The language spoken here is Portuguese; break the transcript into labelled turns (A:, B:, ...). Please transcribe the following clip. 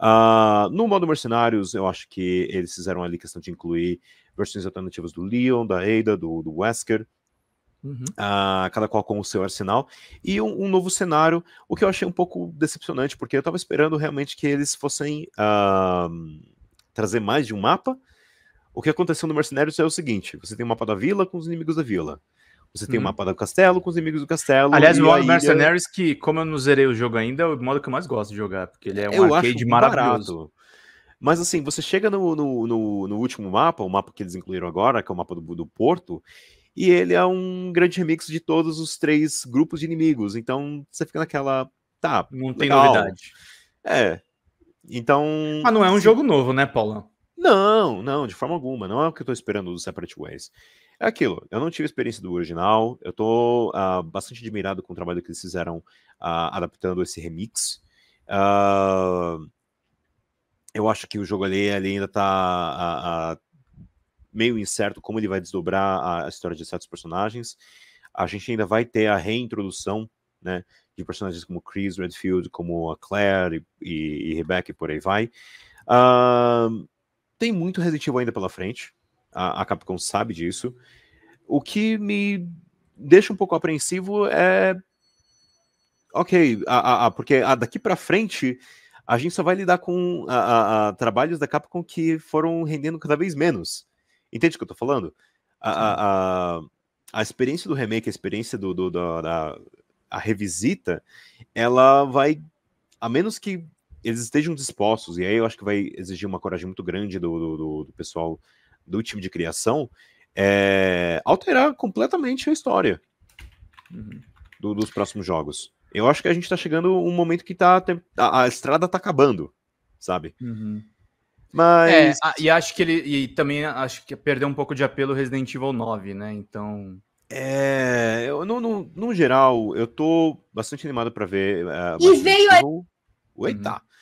A: Uh, no modo Mercenários, eu acho que eles fizeram ali questão de incluir versões alternativas do Leon, da Ada, do, do Wesker. Uhum. Ah, cada qual com o seu arsenal, e um, um, novo cenário, o que eu achei um pouco decepcionante, porque eu estava esperando realmente que eles fossem ah, trazer mais de um mapa. O que aconteceu no Mercenários é o seguinte: você tem o um mapa da vila com os inimigos da vila. Você tem o hum. um mapa do castelo com os inimigos do castelo. Aliás, o modo Mercenaries, ilha... que como eu não zerei o jogo ainda, é o modo que eu mais gosto de jogar, porque ele é um eu arcade maravilhoso. Mas assim, você chega no, no, no, no, último mapa, o mapa que eles incluíram agora, que é o mapa do, do Porto, e ele é um grande remix de todos os três grupos de inimigos. Então você fica naquela. Tá. Não legal. tem novidade. É. Então. Mas ah, não é um assim jogo novo, né, Paulão? Não, não, de forma alguma. Não é o que eu estou esperando do Separate Ways. É aquilo, eu não tive experiência do original, eu estou uh, ah, bastante admirado com o trabalho que eles fizeram uh, adaptando esse remix. Uh, eu acho que o jogo ali, ali ainda está meio incerto como ele vai desdobrar a, a, história de certos personagens. A gente ainda vai ter a reintrodução né, de personagens como Chris Redfield, como a Claire e, e, e Rebecca e por aí vai. Uh, tem muito Resident Evil ainda pela frente. A, a Capcom sabe disso. O que me deixa um pouco apreensivo é. Ok, a, a, porque daqui para frente a gente só vai lidar com a, a, a, trabalhos da Capcom que foram rendendo cada vez menos. Entende o que eu tô falando? A, a experiência do remake, a experiência do, do da, a revisita, ela vai. A menos que eles estejam dispostos, e aí eu acho que vai exigir uma coragem muito grande do, do, do, do pessoal do time de criação, é, alterar completamente a história uhum. do, dos próximos jogos. Eu acho que a gente tá chegando um momento que tá, a, a estrada tá acabando, sabe? Uhum. É, Mas. É, e acho que ele. E também acho que perdeu um pouco de apelo Resident Evil 9, né? Então. É. Eu, no, no, no geral, eu tô bastante animado para ver. Uh, e veio. Evil... Oi, uhum. tá.